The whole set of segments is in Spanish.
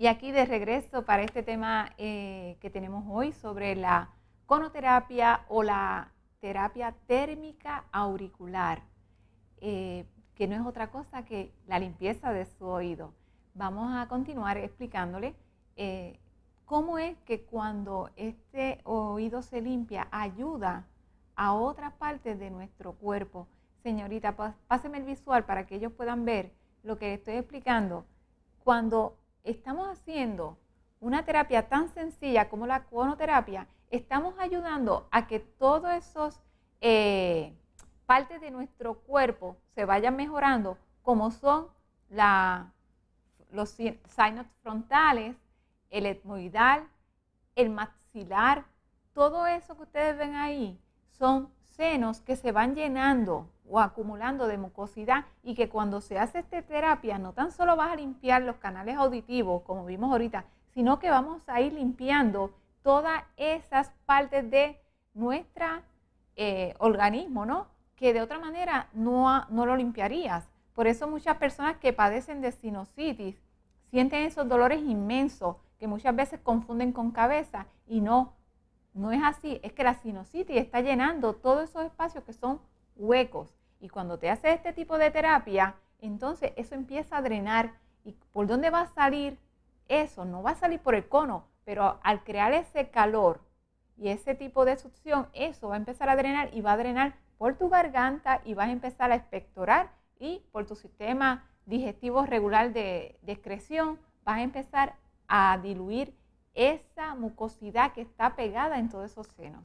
Y aquí de regreso para este tema eh, que tenemos hoy sobre la conoterapia o la terapia térmica auricular, eh, que no es otra cosa que la limpieza de su oído. Vamos a continuar explicándole eh, cómo es que cuando este oído se limpia ayuda a otras partes de nuestro cuerpo. Señorita, páseme el visual para que ellos puedan ver lo que estoy explicando. Cuando estamos haciendo una terapia tan sencilla como la conoterapia, estamos ayudando a que todos esos eh, partes de nuestro cuerpo se vayan mejorando, como son los signos frontales, el etmoidal, el maxilar, todo eso que ustedes ven ahí son senos que se van llenando o acumulando de mucosidad y que cuando se hace esta terapia no tan solo vas a limpiar los canales auditivos, como vimos ahorita, sino que vamos a ir limpiando todas esas partes de nuestro eh, organismo, ¿no? Que de otra manera no, no lo limpiarías. Por eso muchas personas que padecen de sinusitis sienten esos dolores inmensos que muchas veces confunden con cabeza y no no es así, es que la sinusitis está llenando todos esos espacios que son huecos. Y cuando te haces este tipo de terapia, entonces eso empieza a drenar. ¿Y por dónde va a salir eso? No va a salir por el cono, pero al crear ese calor y ese tipo de succión, eso va a empezar a drenar y va a drenar por tu garganta y vas a empezar a espectorar y por tu sistema digestivo regular de, de excreción vas a empezar a diluir esa mucosidad que está pegada en todos esos senos.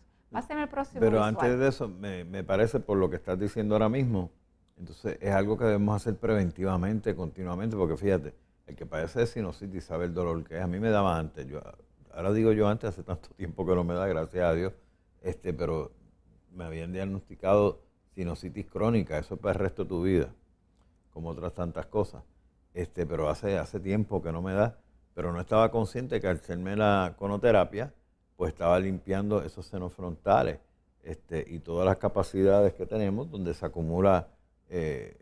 en el próximo. Pero antes de eso, me, parece por lo que estás diciendo ahora mismo, entonces es algo que debemos hacer preventivamente, continuamente, porque fíjate, el que padece de sinusitis sabe el dolor que es. A mí me daba antes, yo, ahora digo yo antes, hace tanto tiempo que no me da, gracias a Dios, este, pero me habían diagnosticado sinusitis crónica, eso es para el resto de tu vida, como otras tantas cosas. Este, pero hace, hace tiempo que no me da pero no estaba consciente que al hacerme la conoterapia, pues estaba limpiando esos senos frontales este, y todas las capacidades que tenemos donde se acumula eh,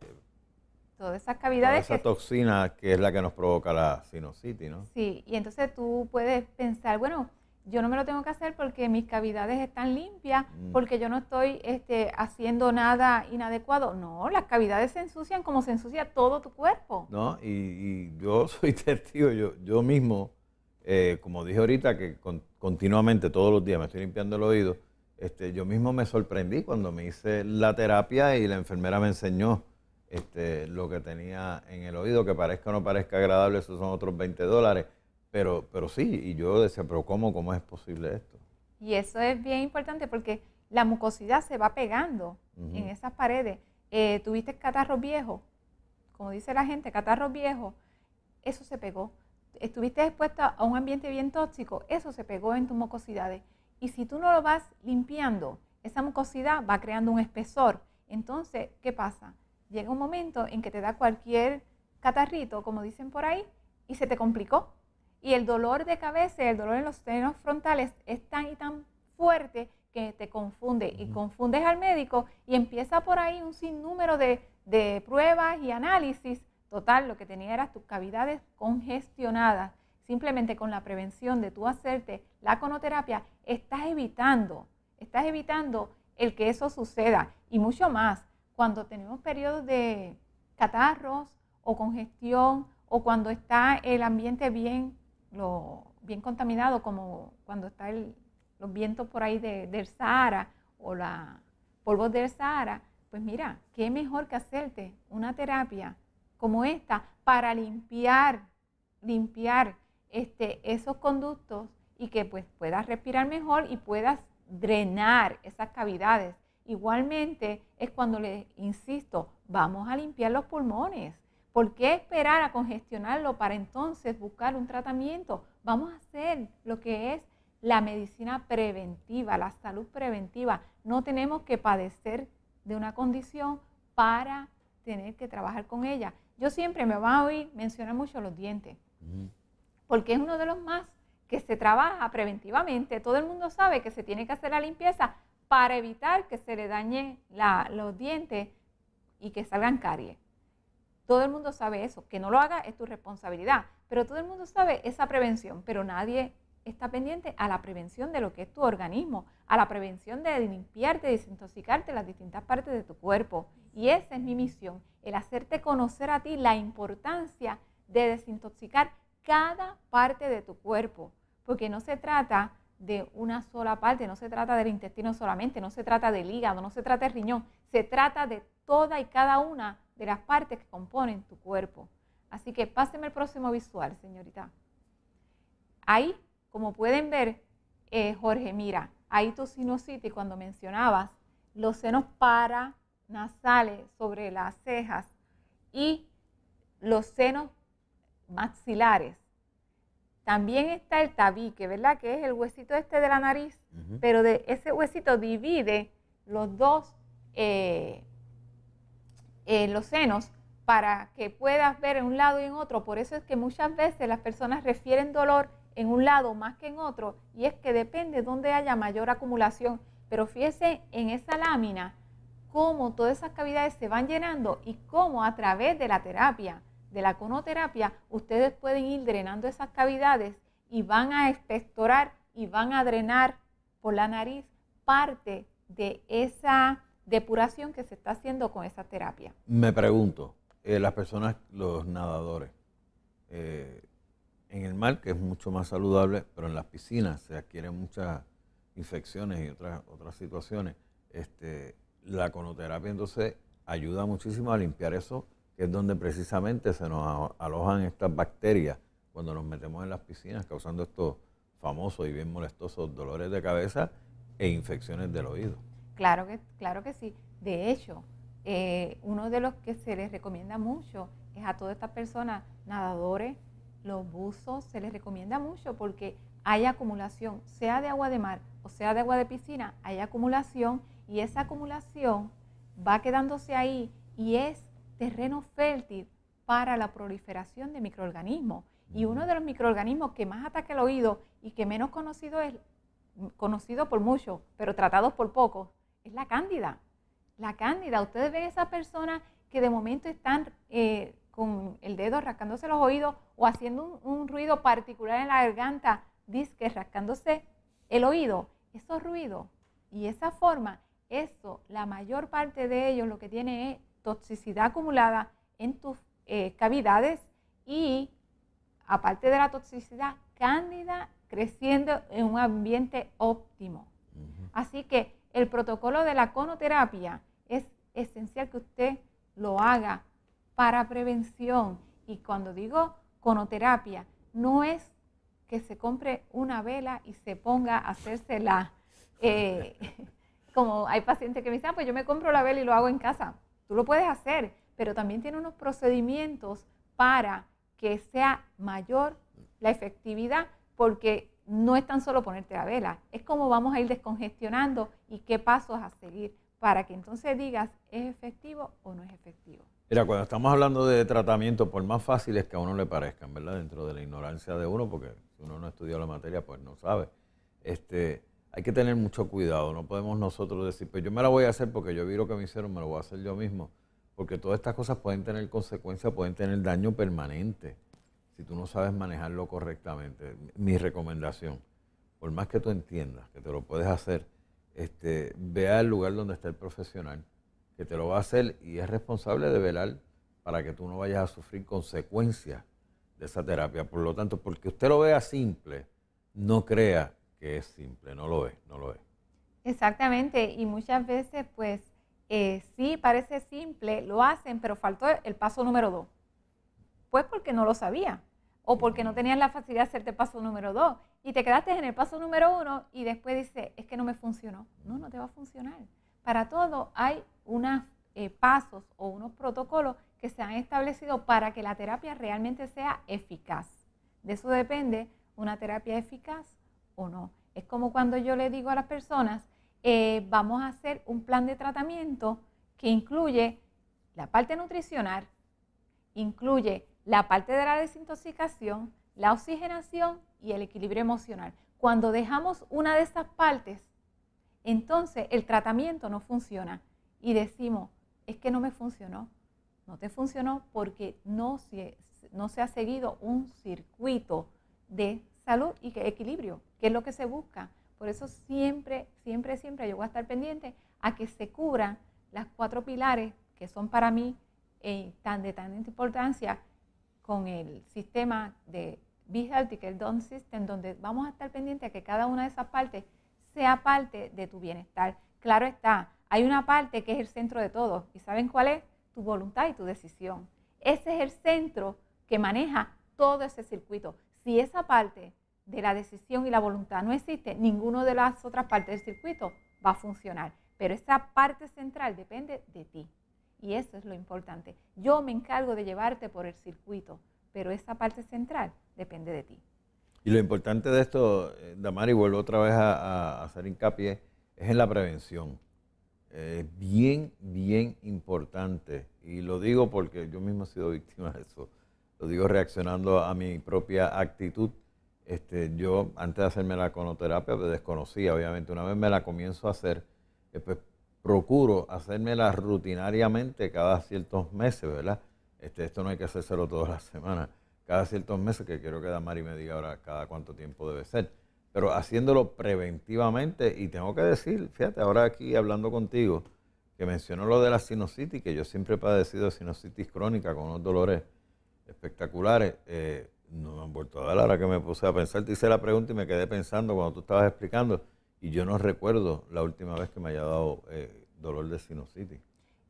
todas esas cavidades. Toda esa toxina que es la que nos provoca la sinusitis, ¿no? Sí, y entonces tú puedes pensar, bueno, yo no me lo tengo que hacer porque mis cavidades están limpias, mm. porque yo no estoy este, haciendo nada inadecuado. No, las cavidades se ensucian como se ensucia todo tu cuerpo. No, y, yo soy testigo, yo, yo mismo, eh, como dije ahorita, que continuamente todos los días me estoy limpiando el oído, este, yo mismo me sorprendí cuando me hice la terapia y la enfermera me enseñó este, lo que tenía en el oído, que parezca o no parezca agradable, esos son otros 20 dólares pero, pero sí, y yo decía, pero ¿cómo, cómo es posible esto? Y eso es bien importante porque la mucosidad se va pegando en esas paredes. Eh, tuviste catarro viejo, como dice la gente, catarro viejo, eso se pegó. Estuviste expuesto a un ambiente bien tóxico, eso se pegó en tus mucosidades. Y si tú no lo vas limpiando, esa mucosidad va creando un espesor. Entonces, ¿qué pasa? Llega un momento en que te da cualquier catarrito, como dicen por ahí, y se te complicó y el dolor de cabeza, el dolor en los senos frontales es tan y tan fuerte que te confunde y confundes al médico y empieza por ahí un sinnúmero de, de pruebas y análisis. Total, lo que tenía era tus cavidades congestionadas. Simplemente con la prevención de tú hacerte la conoterapia, estás evitando, estás evitando el que eso suceda. Y mucho más, cuando tenemos periodos de catarros o congestión o cuando está el ambiente bien lo bien contaminado, como cuando está el, los vientos por ahí del Sahara o la polvos del Sahara, pues mira, qué mejor que hacerte una terapia como esta para limpiar, limpiar este, esos conductos y que pues puedas respirar mejor y puedas drenar esas cavidades. Igualmente es cuando le insisto, vamos a limpiar los pulmones. ¿Por qué esperar a congestionarlo para entonces buscar un tratamiento? Vamos a hacer lo que es la medicina preventiva, la salud preventiva. No tenemos que padecer de una condición para tener que trabajar con ella. Yo siempre me va a oír mencionar mucho los dientes, porque es uno de los más que se trabaja preventivamente. Todo el mundo sabe que se tiene que hacer la limpieza para evitar que se le dañen los dientes y que salgan caries. Todo el mundo sabe eso. Que no lo haga es tu responsabilidad. Pero todo el mundo sabe esa prevención, pero nadie está pendiente a la prevención de lo que es tu organismo, a la prevención de limpiarte, desintoxicarte las distintas partes de tu cuerpo. Y esa es mi misión, el hacerte conocer a ti la importancia de desintoxicar cada parte de tu cuerpo, porque no se trata de una sola parte, no se trata del intestino solamente, no se trata del hígado, no se trata del riñón, se trata de toda y cada una de las partes que componen tu cuerpo. Así que páseme el próximo visual, señorita. Ahí, como pueden ver, eh, Jorge, mira, ahí tu sinusitis, cuando mencionabas los senos paranasales sobre las cejas y los senos maxilares. También está el tabique, ¿verdad? Que es el huesito este de la nariz, pero de ese huesito divide los dos eh, en los senos para que puedas ver en un lado y en otro. Por eso es que muchas veces las personas refieren dolor en un lado más que en otro y es que depende donde haya mayor acumulación. Pero fíjense en esa lámina cómo todas esas cavidades se van llenando y cómo a través de la terapia, de la conoterapia, ustedes pueden ir drenando esas cavidades y van a expectorar y van a drenar por la nariz parte de esa depuración que se está haciendo con esa terapia. Me pregunto, eh, las personas, los nadadores, eh, en el mar, que es mucho más saludable, pero en las piscinas se adquieren muchas infecciones y otras, otras situaciones. Este, la conoterapia entonces ayuda muchísimo a limpiar eso, que es donde precisamente se nos alojan estas bacterias cuando nos metemos en las piscinas, causando estos famosos y bien molestosos dolores de cabeza e infecciones del oído. Claro que, claro que sí. De hecho, eh, uno de los que se les recomienda mucho es a todas estas personas, nadadores, los buzos, se les recomienda mucho porque hay acumulación, sea de agua de mar o sea de agua de piscina, hay acumulación y esa acumulación va quedándose ahí y es terreno fértil para la proliferación de microorganismos. Y uno de los microorganismos que más ataca el oído y que menos conocido es, conocido por muchos, pero tratados por pocos, es la cándida. La cándida. Ustedes ven esas personas que de momento están eh, con el dedo rascándose los oídos o haciendo un, ruido particular en la garganta, disque rascándose el oído. Esos ruidos y esa forma, eso, la mayor parte de ellos lo que tiene es toxicidad acumulada en tus eh, cavidades y aparte de la toxicidad, cándida creciendo en un ambiente óptimo. Así que el protocolo de la conoterapia, es esencial que usted lo haga para prevención. Y cuando digo conoterapia, no es que se compre una vela y se ponga a hacérsela. la eh, como hay pacientes que me dicen, ah, pues yo me compro la vela y lo hago en casa. Tú lo puedes hacer, pero también tiene unos procedimientos para que sea mayor la efectividad, porque no es tan solo ponerte la vela, es como vamos a ir descongestionando y qué pasos a seguir para que entonces digas, ¿es efectivo o no es efectivo? Mira, cuando estamos hablando de tratamiento, por más fáciles que a uno le parezcan, ¿verdad? Dentro de la ignorancia de uno, porque si uno no estudió la materia, pues no sabe. Este, hay que tener mucho cuidado, no podemos nosotros decir, pues yo me la voy a hacer porque yo vi lo que me hicieron, me lo voy a hacer yo mismo. Porque todas estas cosas pueden tener consecuencias, pueden tener daño permanente si tú no sabes manejarlo correctamente, mi recomendación, por más que tú entiendas que te lo puedes hacer, este, vea el lugar donde está el profesional que te lo va a hacer y es responsable de velar para que tú no vayas a sufrir consecuencias de esa terapia. Por lo tanto, porque usted lo vea simple, no crea que es simple, no lo es, no lo es. Exactamente, y muchas veces pues eh, sí parece simple, lo hacen, pero faltó el paso número dos. Pues porque no lo sabía o porque no tenías la facilidad de hacerte paso número dos y te quedaste en el paso número uno y después dices, es que no me funcionó. No, no te va a funcionar. Para todo hay unos eh, pasos o unos protocolos que se han establecido para que la terapia realmente sea eficaz. De eso depende una terapia eficaz o no. Es como cuando yo le digo a las personas, eh, vamos a hacer un plan de tratamiento que incluye la parte nutricional, incluye la parte de la desintoxicación, la oxigenación y el equilibrio emocional. Cuando dejamos una de estas partes, entonces el tratamiento no funciona y decimos, es que no me funcionó. No te funcionó porque no se, ha seguido un circuito de salud y equilibrio, que es lo que se busca. Por eso siempre, siempre, siempre yo voy a estar pendiente a que se cubran las cuatro pilares que son para mí eh, tan de tanta importancia con el sistema de Be Healthy, que es System, donde vamos a estar pendientes de que cada una de esas partes sea parte de tu bienestar. Claro está, hay una parte que es el centro de todo. ¿Y saben cuál es? Tu voluntad y tu decisión. Ese es el centro que maneja todo ese circuito. Si esa parte de la decisión y la voluntad no existe, ninguna de las otras partes del circuito va a funcionar. Pero esa parte central depende de ti. Y eso es lo importante. Yo me encargo de llevarte por el circuito, pero esa parte central depende de ti. Y lo importante de esto, eh, Damari, vuelvo otra vez a, hacer hincapié, es en la prevención. Es bien, bien importante. Y lo digo porque yo mismo he sido víctima de eso. Lo digo reaccionando a mi propia actitud. Este, yo antes de hacerme la conoterapia me pues desconocía, obviamente. Una vez me la comienzo a hacer, pues, procuro hacérmela rutinariamente cada ciertos meses, ¿verdad? Este, esto no hay que hacérselo todas las semanas, cada ciertos meses, que quiero que y me diga ahora cada cuánto tiempo debe ser, pero haciéndolo preventivamente, y tengo que decir, fíjate, ahora aquí hablando contigo, que mencionó lo de la sinusitis, que yo siempre he padecido de sinusitis crónica con unos dolores espectaculares, eh, no me han vuelto a dar, ahora que me puse a pensar, te hice la pregunta y me quedé pensando cuando tú estabas explicando, y yo no recuerdo la última vez que me haya dado eh, dolor de sinusitis.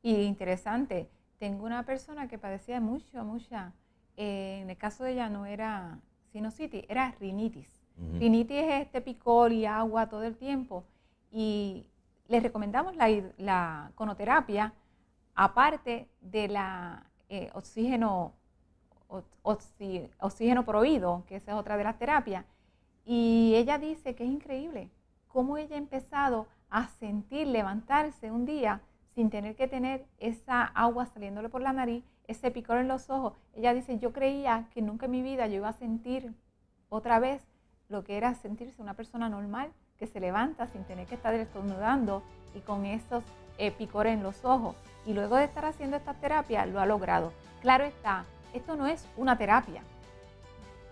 Y interesante, tengo una persona que padecía mucho, mucha, eh, en el caso de ella no era sinusitis, era rinitis. Rinitis es este picor y agua todo el tiempo. Y le recomendamos la, conoterapia, aparte de la eh, oxígeno, oxígeno por oído, que esa es otra de las terapias. Y ella dice que es increíble, cómo ella ha empezado a sentir levantarse un día sin tener que tener esa agua saliéndole por la nariz, ese picor en los ojos. Ella dice, yo creía que nunca en mi vida yo iba a sentir otra vez lo que era sentirse una persona normal que se levanta sin tener que estar estornudando y con esos eh, picores en los ojos. Y luego de estar haciendo esta terapia lo ha logrado. Claro está, esto no es una terapia.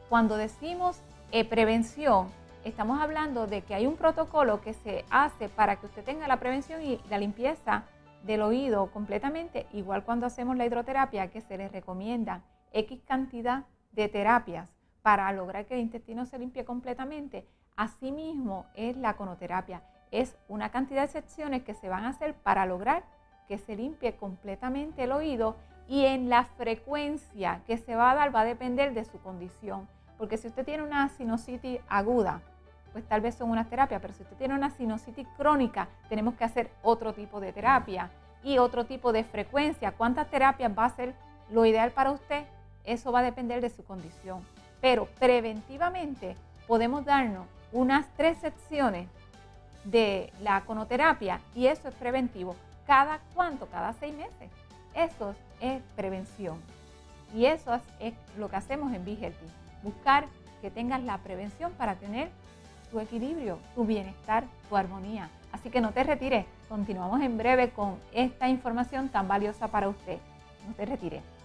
Cuando decimos eh, prevención, estamos hablando de que hay un protocolo que se hace para que usted tenga la prevención y la limpieza del oído completamente, igual cuando hacemos la hidroterapia, que se le recomienda X cantidad de terapias para lograr que el intestino se limpie completamente. Asimismo es la conoterapia, es una cantidad de secciones que se van a hacer para lograr que se limpie completamente el oído y en la frecuencia que se va a dar va a depender de su condición. Porque si usted tiene una sinusitis aguda, pues tal vez son unas terapias, pero si usted tiene una sinusitis crónica, tenemos que hacer otro tipo de terapia y otro tipo de frecuencia. ¿Cuántas terapias va a ser lo ideal para usted? Eso va a depender de su condición. Pero preventivamente podemos darnos unas tres secciones de la conoterapia y eso es preventivo. ¿Cada cuánto? Cada seis meses. Eso es prevención. Y eso es lo que hacemos en Be buscar que tengas la prevención para tener tu equilibrio, tu bienestar, tu armonía. Así que no te retires, continuamos en breve con esta información tan valiosa para usted. No te retires.